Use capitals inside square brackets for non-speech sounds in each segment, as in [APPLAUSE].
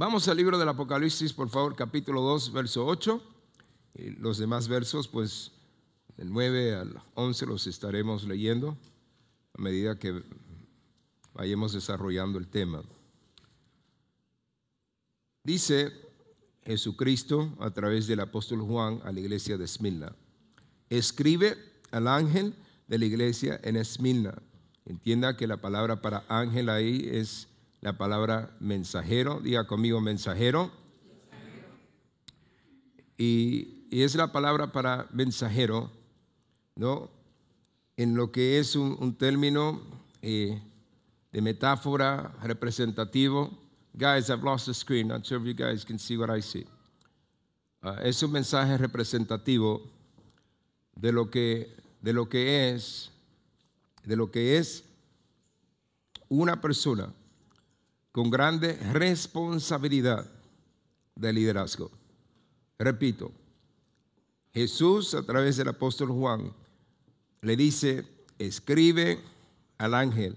Vamos al libro del Apocalipsis, por favor, capítulo 2, verso 8. los demás versos, pues del 9 al 11 los estaremos leyendo a medida que vayamos desarrollando el tema. Dice Jesucristo a través del apóstol Juan a la iglesia de Smilna. Escribe al ángel de la iglesia en Smilna. Entienda que la palabra para ángel ahí es la palabra mensajero, diga conmigo mensajero. Y, es la palabra para mensajero, ¿no? En lo que es un, término eh, de metáfora representativo. Guys, I've lost the screen. Not sure if you guys can see what I see. Ah, es un mensaje representativo de lo que, de lo que es, de lo que es una persona con grande responsabilidad de liderazgo. Repito, Jesús a través del apóstol Juan le dice, escribe al ángel.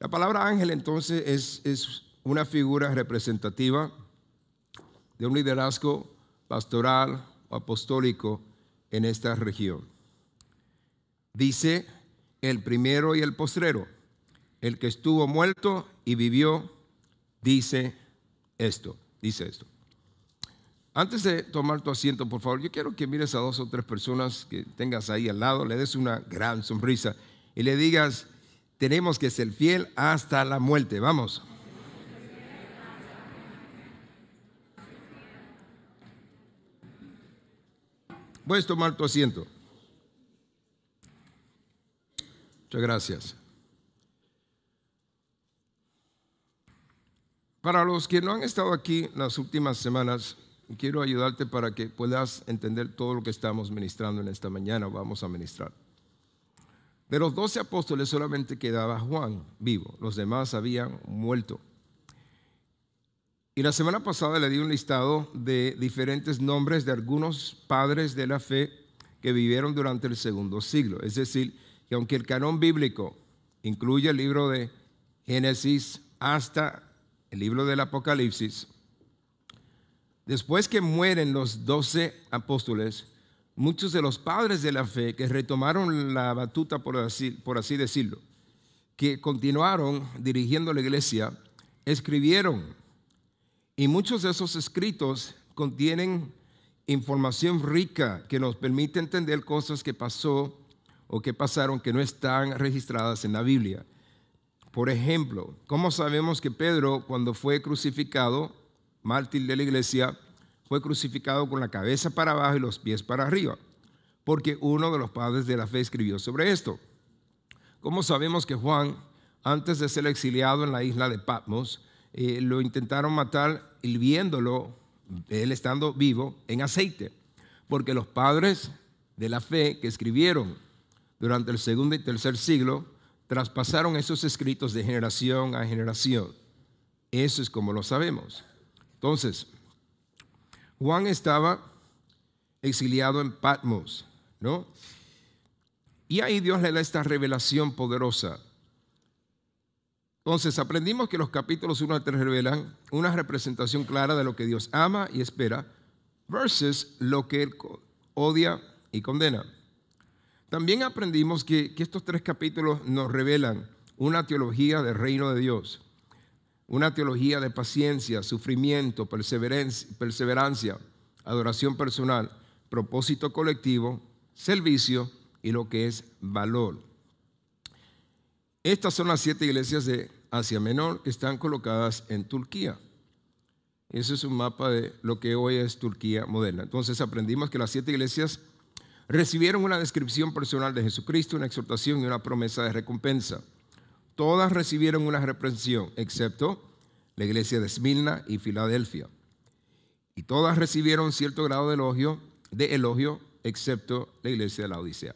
La palabra ángel entonces es, es una figura representativa de un liderazgo pastoral o apostólico en esta región. Dice el primero y el postrero, el que estuvo muerto y vivió dice esto, dice esto. Antes de tomar tu asiento, por favor, yo quiero que mires a dos o tres personas que tengas ahí al lado, le des una gran sonrisa y le digas, tenemos que ser fiel hasta la muerte, vamos. Puedes tomar tu asiento. Muchas gracias. Para los que no han estado aquí las últimas semanas, quiero ayudarte para que puedas entender todo lo que estamos ministrando en esta mañana. Vamos a ministrar. De los doce apóstoles solamente quedaba Juan vivo, los demás habían muerto. Y la semana pasada le di un listado de diferentes nombres de algunos padres de la fe que vivieron durante el segundo siglo. Es decir, que aunque el canon bíblico incluye el libro de Génesis hasta libro del Apocalipsis, después que mueren los doce apóstoles, muchos de los padres de la fe que retomaron la batuta, por así, por así decirlo, que continuaron dirigiendo la iglesia, escribieron. Y muchos de esos escritos contienen información rica que nos permite entender cosas que pasó o que pasaron que no están registradas en la Biblia. Por ejemplo, ¿cómo sabemos que Pedro, cuando fue crucificado, mártir de la iglesia, fue crucificado con la cabeza para abajo y los pies para arriba? Porque uno de los padres de la fe escribió sobre esto. ¿Cómo sabemos que Juan, antes de ser exiliado en la isla de Patmos, eh, lo intentaron matar viéndolo, él estando vivo, en aceite? Porque los padres de la fe que escribieron durante el segundo y tercer siglo traspasaron esos escritos de generación a generación. Eso es como lo sabemos. Entonces, Juan estaba exiliado en Patmos, ¿no? Y ahí Dios le da esta revelación poderosa. Entonces, aprendimos que los capítulos 1 al 3 revelan una representación clara de lo que Dios ama y espera versus lo que Él odia y condena. También aprendimos que, estos tres capítulos nos revelan una teología del reino de Dios, una teología de paciencia, sufrimiento, perseverancia adoración personal, propósito colectivo, servicio y lo que es valor. Estas son las siete iglesias de Asia Menor que están colocadas en Turquía. Ese es un mapa de lo que hoy es Turquía moderna. Entonces aprendimos que las siete iglesias recibieron una descripción personal de Jesucristo, una exhortación y una promesa de recompensa. Todas recibieron una reprensión, excepto la iglesia de smilna y Filadelfia. Y todas recibieron cierto grado de elogio, de elogio, excepto la iglesia de la Odisea.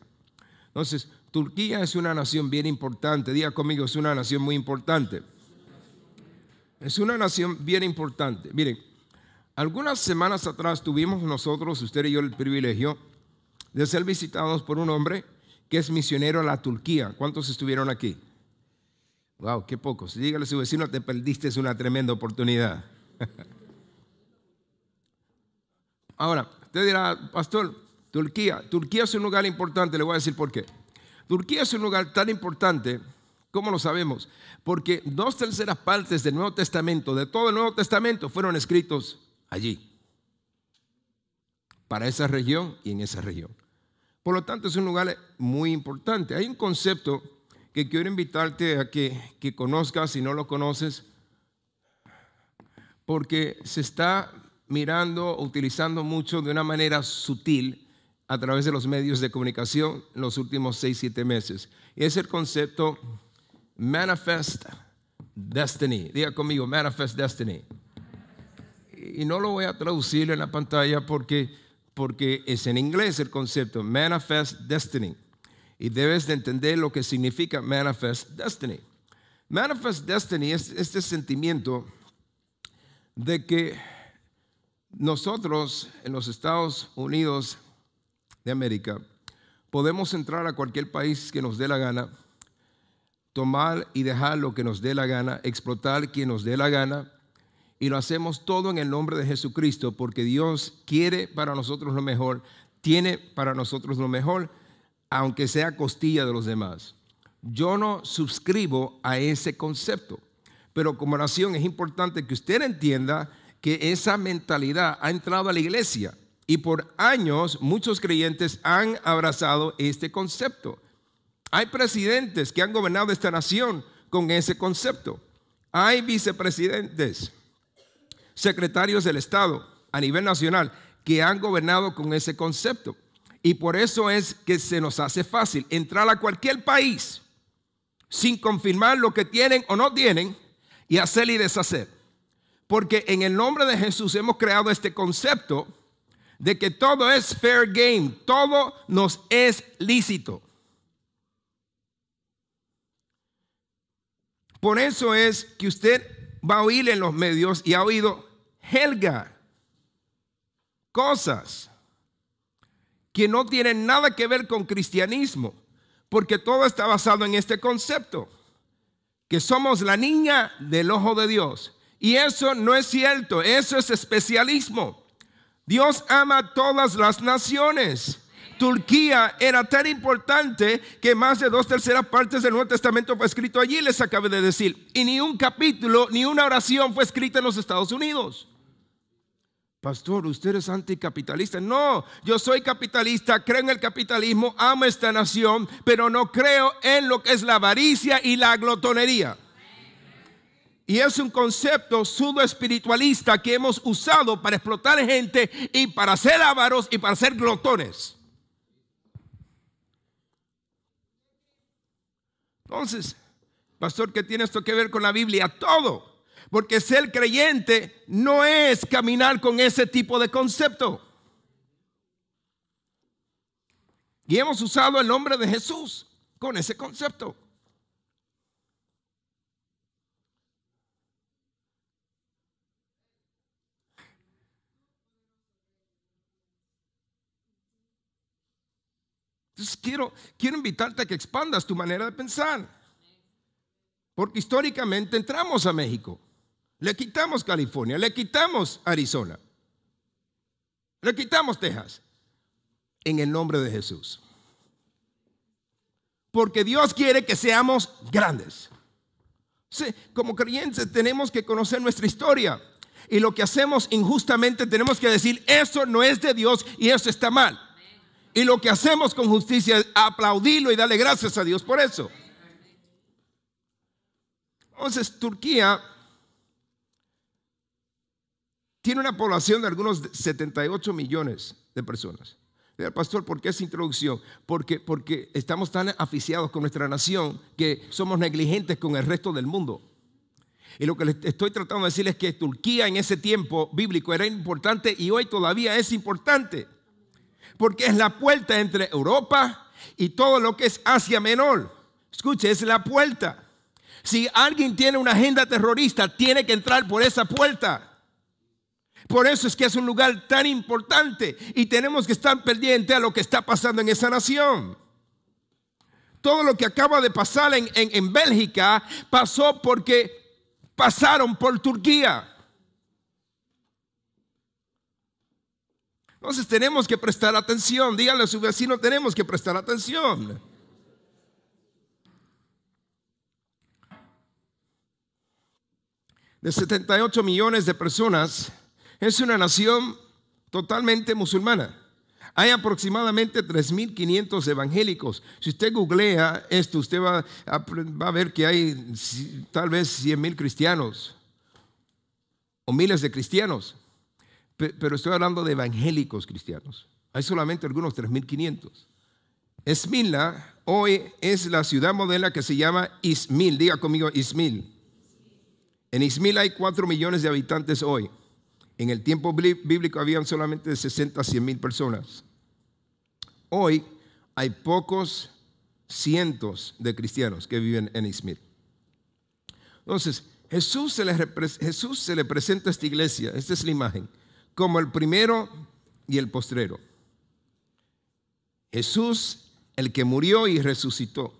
Entonces, Turquía es una nación bien importante. Diga conmigo, es una nación muy importante. Es una nación bien importante. Miren, algunas semanas atrás tuvimos nosotros, usted y yo, el privilegio de ser visitados por un hombre que es misionero a la Turquía. ¿Cuántos estuvieron aquí? Wow, qué pocos. Dígale a su vecino, te perdiste es una tremenda oportunidad. [LAUGHS] Ahora, usted dirá, pastor, Turquía. Turquía es un lugar importante, le voy a decir por qué. Turquía es un lugar tan importante, ¿cómo lo sabemos? Porque dos terceras partes del Nuevo Testamento, de todo el Nuevo Testamento, fueron escritos allí. Para esa región y en esa región. Por lo tanto, es un lugar muy importante. Hay un concepto que quiero invitarte a que, que conozcas si no lo conoces, porque se está mirando, utilizando mucho de una manera sutil a través de los medios de comunicación en los últimos seis siete meses. es el concepto Manifest Destiny. Diga conmigo, Manifest Destiny. Y no lo voy a traducir en la pantalla porque porque es en inglés el concepto manifest destiny. Y debes de entender lo que significa manifest destiny. Manifest destiny es este sentimiento de que nosotros en los Estados Unidos de América podemos entrar a cualquier país que nos dé la gana, tomar y dejar lo que nos dé la gana, explotar quien nos dé la gana, y lo hacemos todo en el nombre de Jesucristo, porque Dios quiere para nosotros lo mejor, tiene para nosotros lo mejor, aunque sea costilla de los demás. Yo no suscribo a ese concepto, pero como nación es importante que usted entienda que esa mentalidad ha entrado a la iglesia y por años muchos creyentes han abrazado este concepto. Hay presidentes que han gobernado esta nación con ese concepto. Hay vicepresidentes secretarios del Estado a nivel nacional que han gobernado con ese concepto. Y por eso es que se nos hace fácil entrar a cualquier país sin confirmar lo que tienen o no tienen y hacer y deshacer. Porque en el nombre de Jesús hemos creado este concepto de que todo es fair game, todo nos es lícito. Por eso es que usted va a oír en los medios y ha oído Helga cosas que no tienen nada que ver con cristianismo, porque todo está basado en este concepto, que somos la niña del ojo de Dios. Y eso no es cierto, eso es especialismo. Dios ama a todas las naciones. Turquía era tan importante que más de dos terceras partes del Nuevo Testamento fue escrito allí, les acabé de decir. Y ni un capítulo, ni una oración fue escrita en los Estados Unidos. Pastor, usted es anticapitalista. No, yo soy capitalista, creo en el capitalismo, amo esta nación, pero no creo en lo que es la avaricia y la glotonería. Y es un concepto pseudo-espiritualista que hemos usado para explotar gente y para ser avaros y para ser glotones. Entonces, pastor, ¿qué tiene esto que ver con la Biblia? Todo. Porque ser creyente no es caminar con ese tipo de concepto. Y hemos usado el nombre de Jesús con ese concepto. Entonces quiero, quiero invitarte a que expandas tu manera de pensar. Porque históricamente entramos a México. Le quitamos California, le quitamos Arizona, le quitamos Texas, en el nombre de Jesús. Porque Dios quiere que seamos grandes. como creyentes tenemos que conocer nuestra historia. Y lo que hacemos injustamente tenemos que decir, eso no es de Dios y eso está mal. Y lo que hacemos con justicia es aplaudirlo y darle gracias a Dios por eso. Entonces, Turquía tiene una población de algunos 78 millones de personas. Pastor, ¿por qué esa introducción? Porque, porque estamos tan aficiados con nuestra nación que somos negligentes con el resto del mundo. Y lo que les estoy tratando de decir es que Turquía en ese tiempo bíblico era importante y hoy todavía es importante. Porque es la puerta entre Europa y todo lo que es Asia Menor. Escuche, es la puerta. Si alguien tiene una agenda terrorista, tiene que entrar por esa puerta. Por eso es que es un lugar tan importante y tenemos que estar pendientes a lo que está pasando en esa nación. Todo lo que acaba de pasar en, Bélgica pasó porque pasaron por Turquía. Entonces tenemos que prestar atención. Díganle a su vecino, tenemos que prestar atención. De 78 millones de personas, es una nación totalmente musulmana. Hay aproximadamente 3.500 evangélicos. Si usted googlea esto, usted va a, ver que hay tal vez 100.000 cristianos o miles de cristianos. Pero estoy hablando de evangélicos cristianos. Hay solamente algunos 3.500. Esmila hoy es la ciudad moderna que se llama Ismil. Diga conmigo Ismil. En Ismil hay 4 millones de habitantes hoy. En el tiempo bíblico habían solamente de 60 a 100 mil personas. Hoy hay pocos cientos de cristianos que viven en Izmir. Entonces, Jesús se, Jesús se le presenta a esta iglesia, esta es la imagen, como el primero y el postrero. Jesús, el que murió y resucitó,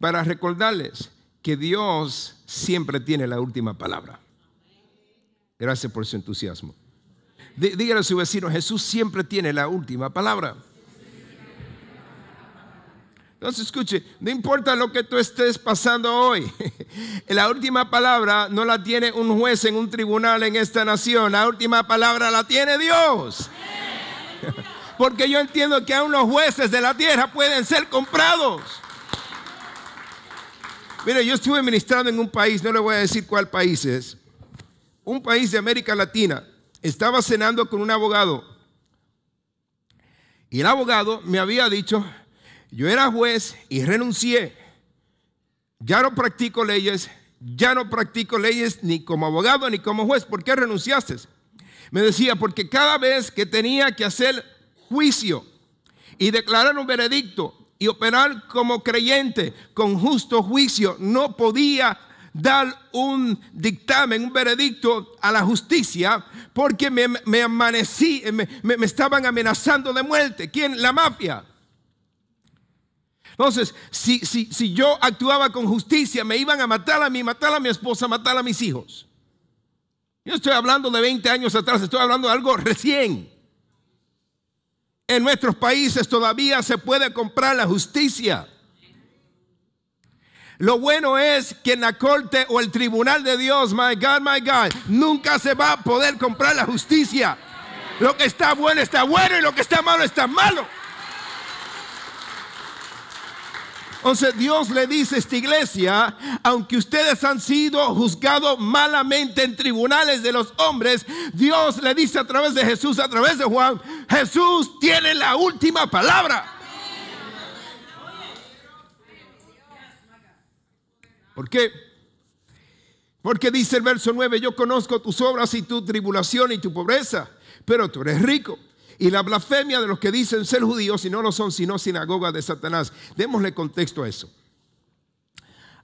para recordarles que Dios siempre tiene la última palabra. Gracias por su entusiasmo. Dígale a su vecino, Jesús siempre tiene la última palabra. Entonces escuche, no importa lo que tú estés pasando hoy, [LAUGHS] la última palabra no la tiene un juez en un tribunal en esta nación, la última palabra la tiene Dios. [LAUGHS] Porque yo entiendo que a los jueces de la tierra pueden ser comprados. Mire, yo estuve ministrando en un país, no le voy a decir cuál país es, un país de América Latina, estaba cenando con un abogado. Y el abogado me había dicho, yo era juez y renuncié. Ya no practico leyes, ya no practico leyes ni como abogado ni como juez. ¿Por qué renunciaste? Me decía, porque cada vez que tenía que hacer juicio y declarar un veredicto y operar como creyente con justo juicio, no podía dar un dictamen, un veredicto a la justicia, porque me, me amanecí, me, estaban amenazando de muerte. ¿Quién? La mafia. Entonces, si, si, si, yo actuaba con justicia, me iban a matar a mí, matar a mi esposa, matar a mis hijos. Yo estoy hablando de 20 años atrás, estoy hablando de algo recién. En nuestros países todavía se puede comprar la justicia. Lo bueno es que en la corte o el tribunal de Dios, my God, my God, nunca se va a poder comprar la justicia. Lo que está bueno está bueno y lo que está malo está malo. Entonces Dios le dice a esta iglesia, aunque ustedes han sido juzgados malamente en tribunales de los hombres, Dios le dice a través de Jesús, a través de Juan, Jesús tiene la última palabra. ¿Por qué? Porque dice el verso 9, yo conozco tus obras y tu tribulación y tu pobreza, pero tú eres rico. Y la blasfemia de los que dicen ser judíos y no lo son, sino sinagoga de Satanás. Démosle contexto a eso.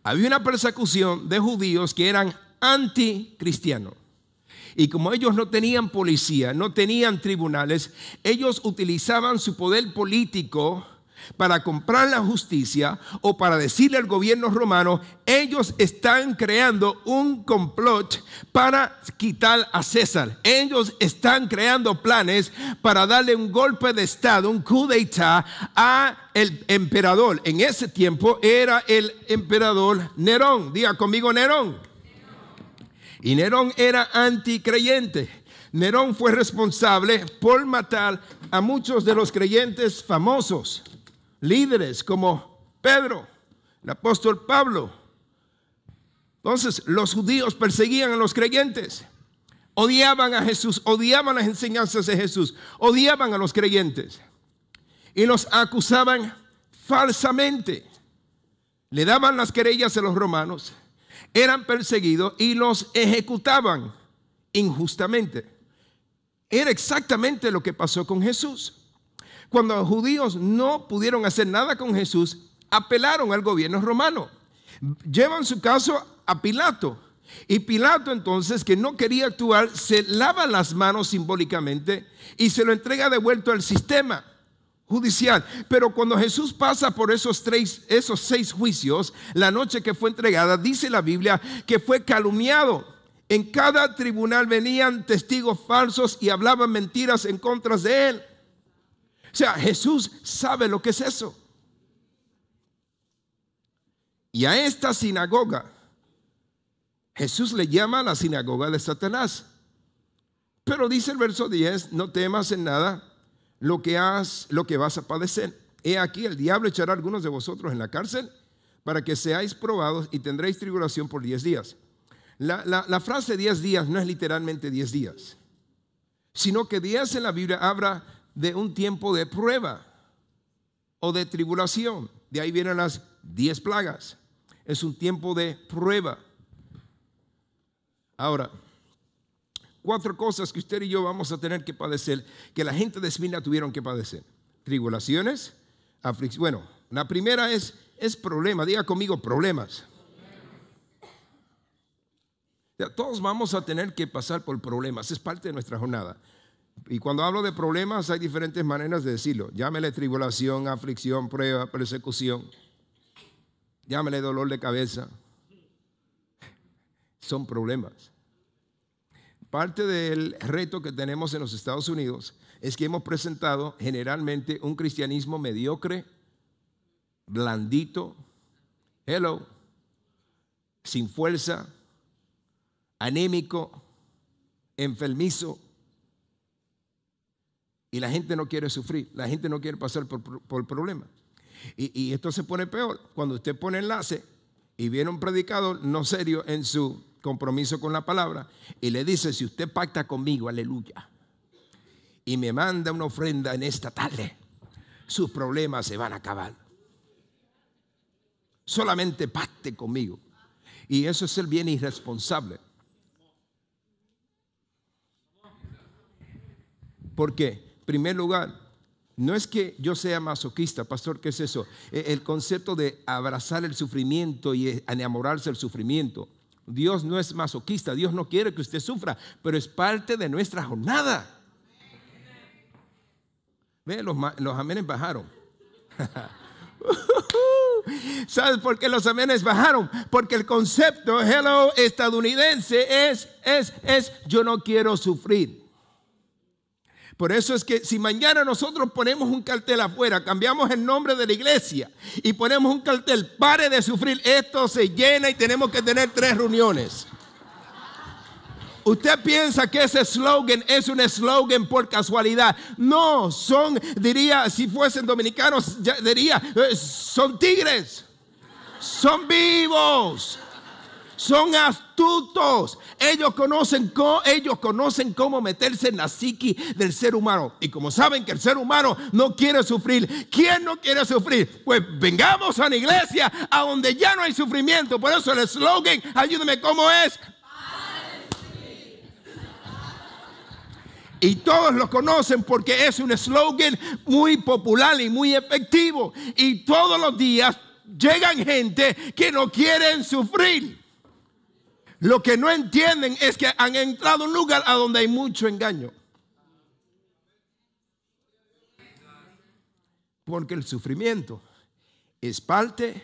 Había una persecución de judíos que eran anticristianos. Y como ellos no tenían policía, no tenían tribunales, ellos utilizaban su poder político para comprar la justicia o para decirle al gobierno romano, ellos están creando un complot para quitar a César. Ellos están creando planes para darle un golpe de estado, un coup d'état a el emperador. En ese tiempo era el emperador Nerón. Diga conmigo Nerón. Y Nerón era anticreyente. Nerón fue responsable por matar a muchos de los creyentes famosos líderes como Pedro, el apóstol Pablo. Entonces, los judíos perseguían a los creyentes. Odiaban a Jesús, odiaban las enseñanzas de Jesús, odiaban a los creyentes. Y los acusaban falsamente. Le daban las querellas a los romanos, eran perseguidos y los ejecutaban injustamente. Era exactamente lo que pasó con Jesús cuando los judíos no pudieron hacer nada con Jesús, apelaron al gobierno romano. Llevan su caso a Pilato. Y Pilato entonces, que no quería actuar, se lava las manos simbólicamente y se lo entrega devuelto al sistema judicial. Pero cuando Jesús pasa por esos, tres, esos seis juicios, la noche que fue entregada, dice la Biblia que fue calumniado. En cada tribunal venían testigos falsos y hablaban mentiras en contra de él. O sea, Jesús sabe lo que es eso. Y a esta sinagoga, Jesús le llama a la sinagoga de Satanás. Pero dice el verso 10, no temas en nada lo que, has, lo que vas a padecer. He aquí, el diablo echará a algunos de vosotros en la cárcel para que seáis probados y tendréis tribulación por 10 días. La, la, frase 10 días no es literalmente 10 días, sino que 10 en la Biblia habla de un tiempo de prueba o de tribulación. De ahí vienen las diez plagas. Es un tiempo de prueba. Ahora, cuatro cosas que usted y yo vamos a tener que padecer, que la gente de Esmina tuvieron que padecer. Tribulaciones, aflicciones. Bueno, la primera es, es problema. Diga conmigo, problemas. Todos vamos a tener que pasar por problemas, es parte de nuestra jornada. Y cuando hablo de problemas hay diferentes maneras de decirlo. Llámele tribulación, aflicción, prueba, persecución. Llámele dolor de cabeza. Son problemas. Parte del reto que tenemos en los Estados Unidos es que hemos presentado generalmente un cristianismo mediocre, blandito, hello, sin fuerza, anémico, enfermizo. Y la gente no quiere sufrir, la gente no quiere pasar por, problemas. Y, esto se pone peor cuando usted pone enlace y viene un predicador no serio en su compromiso con la palabra y le dice, si usted pacta conmigo, aleluya, y me manda una ofrenda en esta tarde, sus problemas se van a acabar. Solamente pacte conmigo. Y eso es el bien irresponsable. ¿Por qué? primer lugar, no es que yo sea masoquista, pastor, ¿qué es eso? E, el concepto de abrazar el sufrimiento y eh, enamorarse del sufrimiento. Dios no es masoquista, Dios no quiere que usted sufra, pero es parte de nuestra jornada. Ve, los, los amenes bajaron. [LAUGHS] ¿Sabes por qué los amenes bajaron? Porque el concepto, hello, estadounidense es, es, es, yo no quiero sufrir. Por eso es que si mañana nosotros ponemos un cartel afuera, cambiamos el nombre de la iglesia y ponemos un cartel, pare de sufrir, esto se llena y tenemos que tener tres reuniones. Usted piensa que ese slogan es un slogan por casualidad. No, son, diría, si fuesen dominicanos, ya diría, eh, son tigres, son vivos, son astutos. Ellos conocen, ellos conocen cómo meterse en la psiqui del ser humano. Y como saben que el ser humano no quiere sufrir, ¿quién no quiere sufrir? Pues vengamos a la iglesia a donde ya no hay sufrimiento. Por eso el eslogan, ayúdame, ¿cómo es? y todos lo conocen porque es un eslogan muy popular y muy efectivo. Y todos los días llegan gente que no quieren sufrir. Lo que no entienden es que han entrado a un lugar a donde hay mucho engaño. Porque el sufrimiento es parte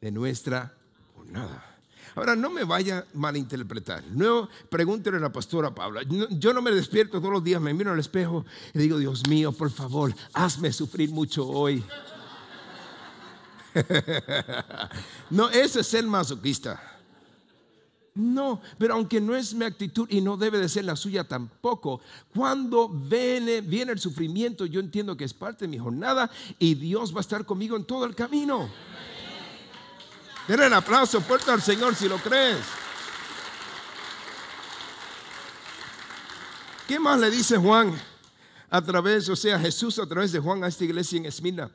de nuestra jornada. Ahora, no me vaya a malinterpretar. No, pregúntele a la pastora Paula. yo no me despierto todos los días, me miro al espejo y digo, Dios mío, por favor, hazme sufrir mucho hoy. [LAUGHS] no, ese es el masoquista. No, pero aunque no es mi actitud y no debe de ser la suya tampoco, cuando viene, viene el sufrimiento, yo entiendo que es parte de mi jornada y Dios va a estar conmigo en todo el camino. Denle el aplauso puerta al Señor si lo crees. ¿Qué más le dice Juan a través, o sea, Jesús a través de Juan a esta iglesia en Esmina?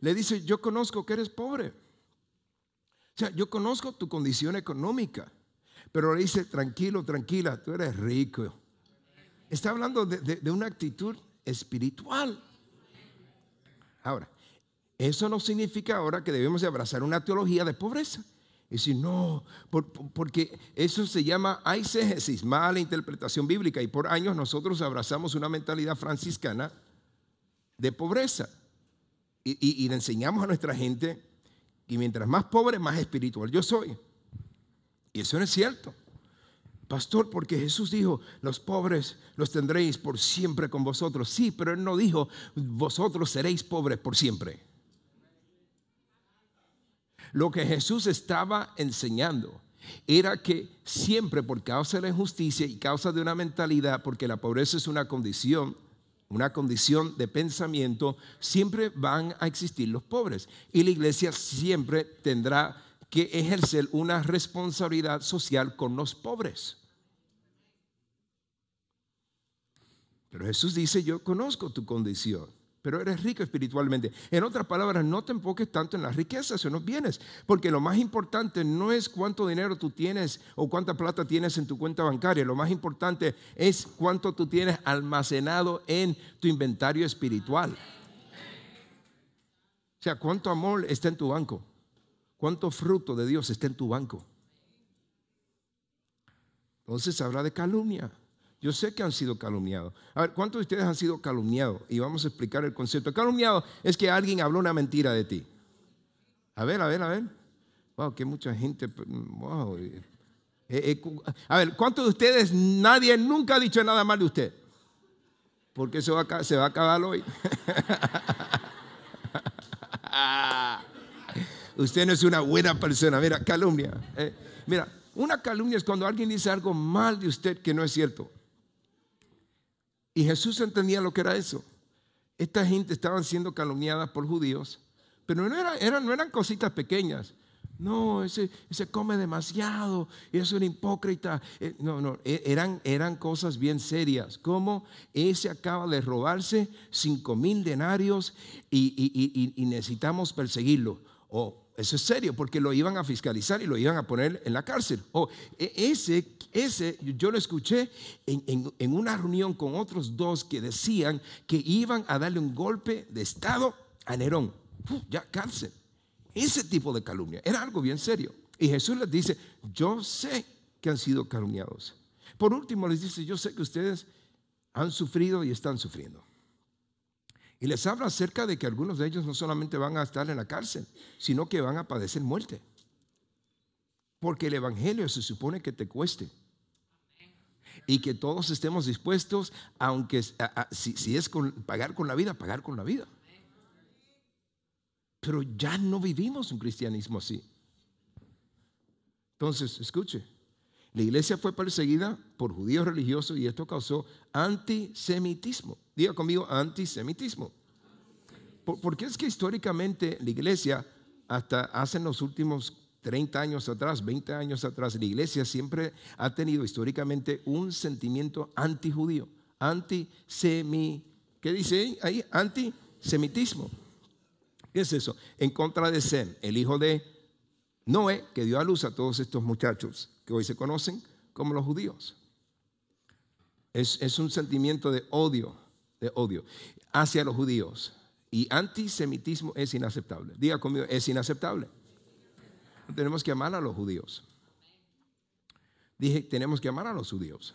Le dice, yo conozco que eres pobre. O sea, yo conozco tu condición económica. Pero le dice, tranquilo, tranquila, tú eres rico. Está hablando de, una actitud espiritual. Ahora, eso no significa ahora que debemos abrazar una teología de pobreza. Y si no, porque eso se llama aisegesis, mala interpretación bíblica. Y por años nosotros abrazamos una mentalidad franciscana de pobreza. Y, y, le enseñamos a nuestra gente, que mientras más pobre, más espiritual yo soy. Y eso no es cierto. Pastor, porque Jesús dijo, los pobres los tendréis por siempre con vosotros. Sí, pero Él no dijo, vosotros seréis pobres por siempre. Lo que Jesús estaba enseñando era que siempre por causa de la injusticia y causa de una mentalidad, porque la pobreza es una condición, una condición de pensamiento, siempre van a existir los pobres. Y la iglesia siempre tendrá que ejercer una responsabilidad social con los pobres. Pero Jesús dice, yo conozco tu condición, pero eres rico espiritualmente. En otras palabras, no te enfoques tanto en las riquezas o en los bienes, porque lo más importante no es cuánto dinero tú tienes o cuánta plata tienes en tu cuenta bancaria, lo más importante es cuánto tú tienes almacenado en tu inventario espiritual. O sea, cuánto amor está en tu banco. ¿Cuánto fruto de Dios está en tu banco? Entonces habla de calumnia. Yo sé que han sido calumniados. A ver, ¿cuántos de ustedes han sido calumniados? Y vamos a explicar el concepto. Calumniado es que alguien habló una mentira de ti. A ver, a ver, a ver. Wow, que mucha gente. Pues, wow. Eh, eh, a ver, ¿cuántos de ustedes, nadie nunca ha dicho nada mal de usted? Porque se va se va a acabar hoy. [LAUGHS] Ah usted no es una buena persona. Mira, calumnia. ¿eh? Mira, una calumnia es cuando alguien dice algo mal de usted que no es cierto. Y Jesús entendía lo que era eso. Esta gente estaban siendo calumniadas por judíos, pero no, eran, cositas pequeñas. No, ese, come demasiado, es un hipócrita. Eh, no, no, e, eran, cosas bien serias. Como ese acaba de robarse cinco mil denarios y, necesitamos perseguirlo. O eso es serio, porque lo iban a fiscalizar y lo iban a poner en la cárcel. O oh, e-, ese, ese, yo lo escuché en, una reunión con otros dos que decían que iban a darle un golpe de Estado a Nerón. ya cárcel. Ese tipo de calumnia. Era algo bien serio. Y Jesús les dice, yo sé que han sido calumniados. Por último les dice, yo sé que ustedes han sufrido y están sufriendo. Y les habla acerca de que algunos de ellos no solamente van a estar en la cárcel, sino que van a padecer muerte. Porque el Evangelio se supone que te cueste. Y que todos estemos dispuestos, aunque si, si, es con, pagar con la vida, pagar con la vida. Pero ya no vivimos un cristianismo así. Entonces, escuche, la iglesia fue perseguida por judíos religiosos y esto causó antisemitismo. Diga conmigo, antisemitismo. Porque es que históricamente la iglesia, hasta hace los últimos 30 años atrás, 20 años atrás, la iglesia siempre ha tenido históricamente un sentimiento antijudío, antisemi, ¿qué dice ahí? Antisemitismo. ¿Qué es eso? En contra de Sem, el hijo de Noé, que dio a luz a todos estos muchachos que hoy se conocen como los judíos. es un sentimiento de odio, odio hacia los judíos. Y antisemitismo es inaceptable. Diga conmigo, es inaceptable. Tenemos que amar a los judíos. Dije, tenemos que amar a los judíos.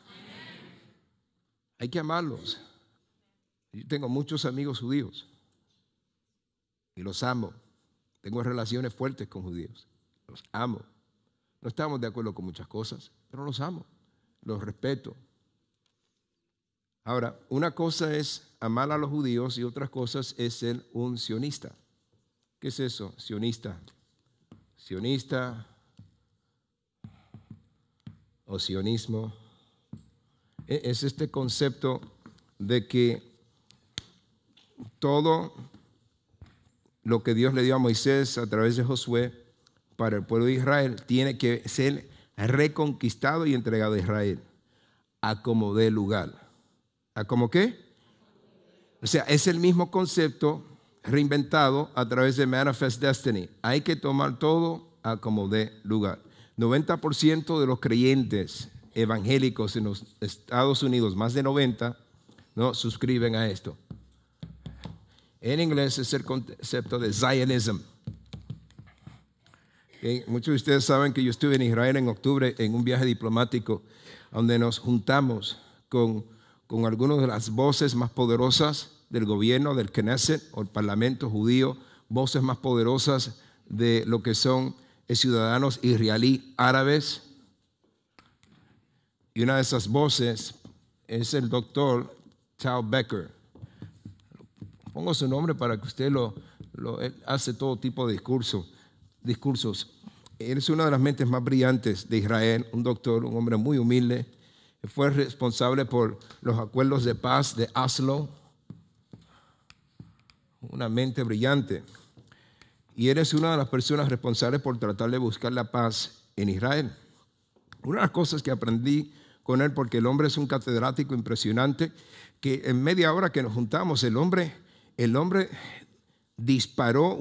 Hay que amarlos. Yo tengo muchos amigos judíos y los amo. Tengo relaciones fuertes con judíos. Los amo. No estamos de acuerdo con muchas cosas, pero los amo. Los respeto, Ahora, una cosa es amar a los judíos y otras cosas es ser un sionista. ¿Qué es eso, sionista? Sionista o sionismo. E-, es este concepto de que todo lo que Dios le dio a Moisés a través de Josué para el pueblo de Israel tiene que ser reconquistado y entregado a Israel a como dé lugar cómo qué? O sea, es el mismo concepto reinventado a través de Manifest Destiny. Hay que tomar todo a como de lugar. 90% de los creyentes evangélicos en los Estados Unidos, más de 90, no suscriben a esto. En inglés es el concepto de Zionism. Eh, muchos de ustedes saben que yo estuve en Israel en octubre en un viaje diplomático donde nos juntamos con con algunas de las voces más poderosas del gobierno, del Knesset o el Parlamento judío, voces más poderosas de lo que son eh, ciudadanos israelí árabes. Y una de esas voces es el doctor Tal Becker. Pongo su nombre para que usted lo, lo hace todo tipo de discurso, discursos. Él es una de las mentes más brillantes de Israel, un doctor, un hombre muy humilde, fue responsable por los acuerdos de paz de Oslo. Una mente brillante. Y eres una de las personas responsables por tratar de buscar la paz en Israel. Una de las cosas que aprendí con él, porque el hombre es un catedrático impresionante, que en media hora que nos juntamos, el hombre, el hombre disparó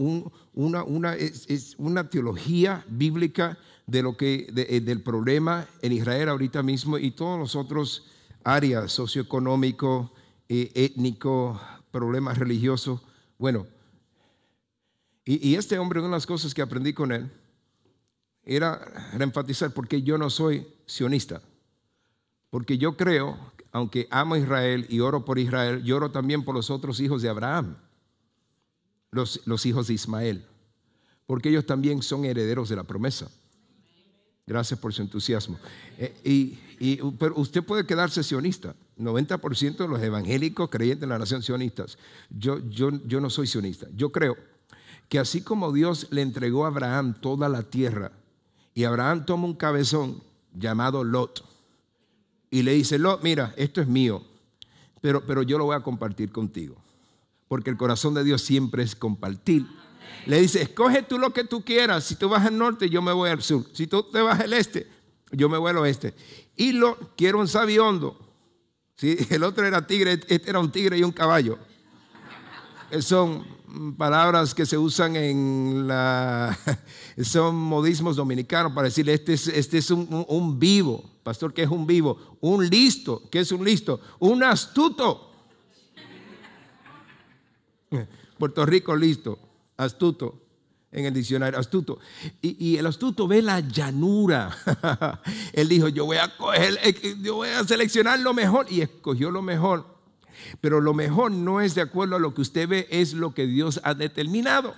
una, una teología bíblica de lo que, eh, del problema en Israel ahorita mismo y todos los otros áreas socioeconómico, eh, étnico, problemas religiosos. Bueno, y, este hombre, una de las cosas que aprendí con él, era enfatizar porque yo no soy sionista, porque yo creo, aunque amo a Israel y oro por Israel, yo oro también por los otros hijos de Abraham, los, los hijos de Ismael, porque ellos también son herederos de la promesa. Gracias por su entusiasmo. Eh, y, pero usted puede quedarse sionista. 90% de los evangélicos creyentes en la nación sionistas. Yo, yo, yo no soy sionista. Yo creo que así como Dios le entregó a Abraham toda la tierra, y Abraham toma un cabezón llamado Lot, y le dice, Lot, mira, esto es mío, pero, pero yo lo voy a compartir contigo, porque el corazón de Dios siempre es compartir le dice, escoge tú lo que tú quieras. Si tú vas al norte, yo me voy al sur. Si tú te vas al este, yo me voy al oeste. Y lo quiero un sabiondo. Sí, [LAUGHS] el otro era tigre, este era un tigre y un caballo. Eh, son palabras que se usan en la... [LAUGHS] Son modismos dominicanos para decirle, este es, este un, un vivo, pastor, que es un vivo, un listo, que es un listo, un astuto. [LAUGHS] Puerto Rico listo astuto en el diccionario, astuto. Y, el astuto ve la llanura. [LAUGHS] Él dijo, yo voy, a eh, yo voy a seleccionar lo mejor. Y escogió lo mejor. Pero lo mejor no es de acuerdo a lo que usted ve, es lo que Dios ha determinado.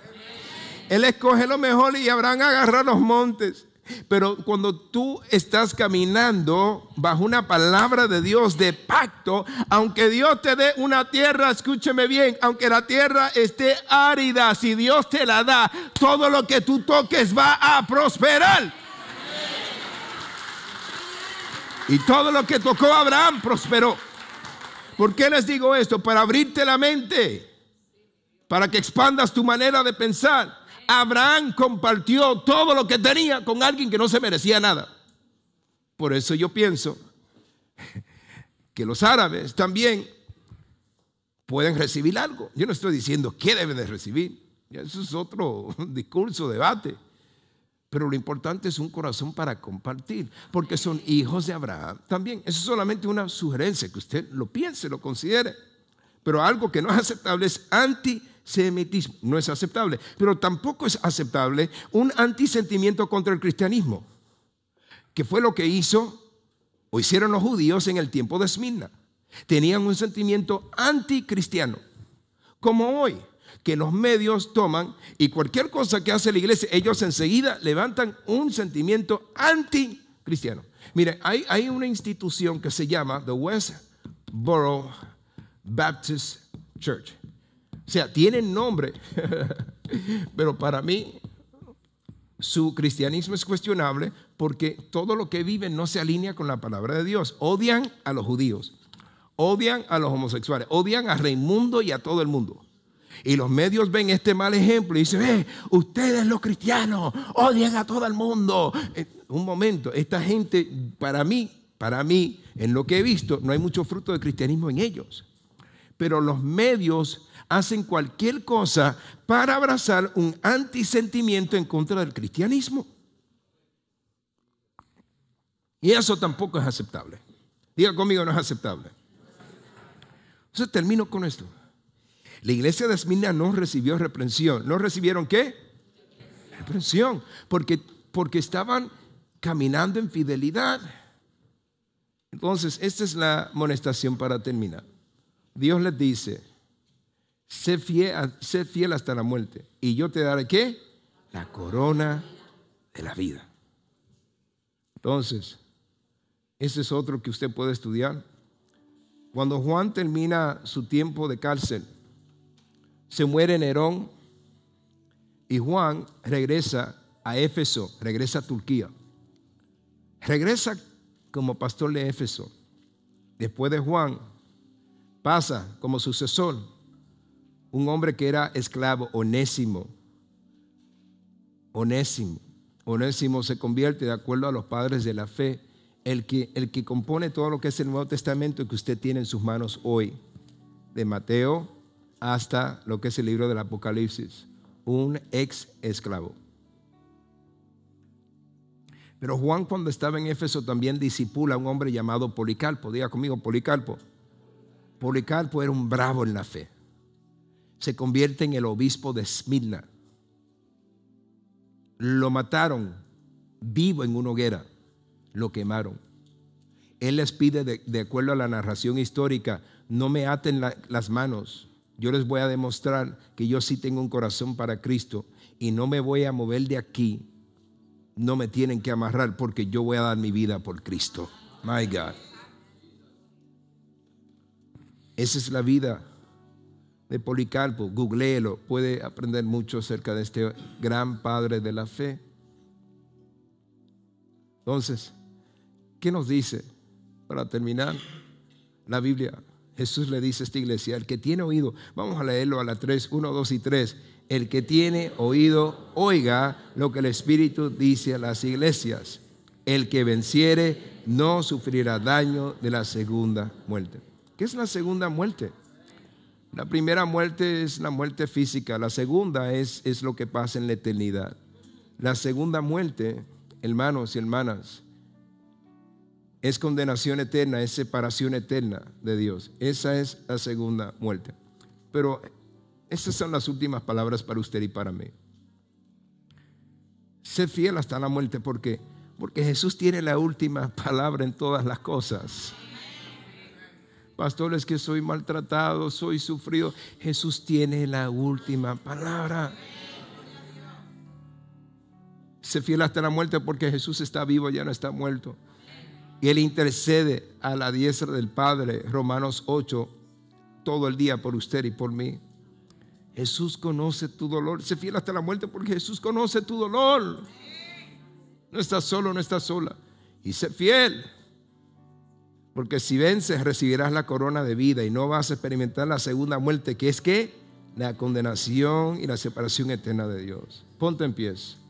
Él escoge lo mejor y Abraham agarra los montes. Pero cuando tú estás caminando bajo una palabra de Dios de pacto, aunque Dios te dé una tierra, escúcheme bien, aunque la tierra esté árida, si Dios te la da, todo lo que tú toques va a prosperar. Y todo lo que tocó Abraham prosperó. ¿Por qué les digo esto? Para abrirte la mente, para que expandas tu manera de pensar Abraham compartió todo lo que tenía con alguien que no se merecía nada. Por eso yo pienso que los árabes también pueden recibir algo. Yo no estoy diciendo qué deben de recibir. Eso es otro [LAUGHS] discurso, debate. Pero lo importante es un corazón para compartir, porque son hijos de Abraham también. Eso es solamente una sugerencia, que usted lo piense, lo considere. Pero algo que no es aceptable es anti antisemitismo. No es aceptable. Pero tampoco es aceptable un antisentimiento contra el cristianismo, que fue lo que hizo o hicieron los judíos en el tiempo de Esmirna. Tenían un sentimiento anticristiano, como hoy que los medios toman y cualquier cosa que hace la iglesia, ellos enseguida levantan un sentimiento anticristiano. Mire, hay una institución que se llama The Westboro Baptist Church. O sea, tienen nombre, [LAUGHS] pero para mí su cristianismo es cuestionable porque todo lo que viven no se alinea con la palabra de Dios. Odian a los judíos, odian a los homosexuales, odian a Raimundo y a todo el mundo. Y los medios ven este mal ejemplo y dicen, ve, eh, ustedes los cristianos odian a todo el mundo. Eh, un momento, esta gente, para mí, para mí, en lo que he visto, no hay mucho fruto de cristianismo en ellos. Pero los medios hacen cualquier cosa para abrazar un antisentimiento en contra del cristianismo. Y eso tampoco es aceptable. Diga conmigo, no es aceptable. Entonces termino con esto. La iglesia de esmina no recibió reprensión. ¿No recibieron qué? Reprensión. Porque, porque estaban caminando en fidelidad. Entonces, esta es la amonestación para terminar. Dios les dice, Sé fiel, fiel hasta la muerte. Y yo te daré qué? La corona de la vida. Entonces, ese es otro que usted puede estudiar. Cuando Juan termina su tiempo de cárcel, se muere Nerón y Juan regresa a Éfeso, regresa a Turquía. Regresa como pastor de Éfeso. Después de Juan, pasa como sucesor un hombre que era esclavo, onésimo. Onésimo. honésimo se convierte, de acuerdo a los padres de la fe, el que, el que compone todo lo que es el Nuevo Testamento que usted tiene en sus manos hoy, de Mateo hasta lo que es el libro del Apocalipsis, un ex esclavo. Pero Juan cuando estaba en Éfeso también disipula a un hombre llamado Policarpo. Diga conmigo, Policarpo. Policarpo era un bravo en la fe se convierte en el obispo de Smirna. Lo mataron vivo en una hoguera, lo quemaron. Él les pide, de, acuerdo a la narración histórica, no me aten las manos, yo les voy a demostrar que yo sí tengo un corazón para Cristo y no me voy a mover de aquí, no me tienen que amarrar porque yo voy a dar mi vida por Cristo. My God. Esa es la vida de Policarpo, googleelo, puede aprender mucho acerca de este gran padre de la fe. Entonces, ¿qué nos dice? Para terminar, la Biblia, Jesús le dice a esta iglesia, el que tiene oído, vamos a leerlo a la 3, 1, 2 y 3, el que tiene oído, oiga lo que el Espíritu dice a las iglesias. El que venciere no sufrirá daño de la segunda muerte. ¿Qué es la segunda muerte? La primera muerte es la muerte física, la segunda es, es lo que pasa en la eternidad. La segunda muerte, hermanos y hermanas, es condenación eterna, es separación eterna de Dios. Esa es la segunda muerte. Pero esas son las últimas palabras para usted y para mí. Sé fiel hasta la muerte qué? porque Jesús tiene la última palabra en todas las cosas. Pastores que soy maltratado, soy sufrido. Jesús tiene la última palabra. Se fiel hasta la muerte porque Jesús está vivo, ya no está muerto. Y Él intercede a la diestra del Padre, Romanos 8, todo el día por usted y por mí. Jesús conoce tu dolor. Se fiel hasta la muerte porque Jesús conoce tu dolor. No estás solo, no estás sola. Y sé fiel. Porque si vences recibirás la corona de vida y no vas a experimentar la segunda muerte, que es que la condenación y la separación eterna de Dios. Ponte en